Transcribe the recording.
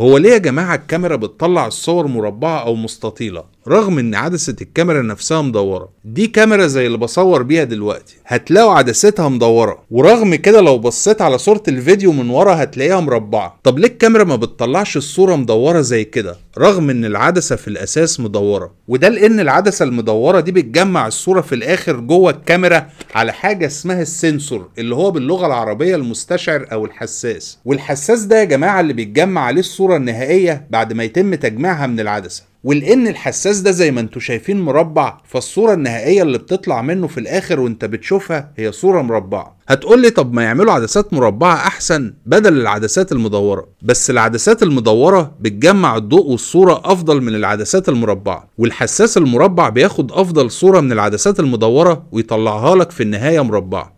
هو ليه يا جماعة الكاميرا بتطلع الصور مربعة أو مستطيلة رغم ان عدسه الكاميرا نفسها مدوره دي كاميرا زي اللي بصور بيها دلوقتي هتلاقوا عدستها مدوره ورغم كده لو بصيت على صوره الفيديو من ورا هتلاقيها مربعه طب ليه الكاميرا ما بتطلعش الصوره مدوره زي كده رغم ان العدسه في الاساس مدوره وده لان العدسه المدوره دي بتجمع الصوره في الاخر جوه الكاميرا على حاجه اسمها السنسور اللي هو باللغه العربيه المستشعر او الحساس والحساس ده يا جماعه اللي بيتجمع عليه الصوره النهائيه بعد ما يتم تجميعها من العدسه ولان الحساس ده زي ما انتوا شايفين مربع فالصوره النهائيه اللي بتطلع منه في الاخر وانت بتشوفها هي صوره مربعه هتقول لي طب ما يعملوا عدسات مربعه احسن بدل العدسات المدوره بس العدسات المدوره بتجمع الضوء والصوره افضل من العدسات المربعه والحساس المربع بياخد افضل صوره من العدسات المدوره ويطلعها لك في النهايه مربعه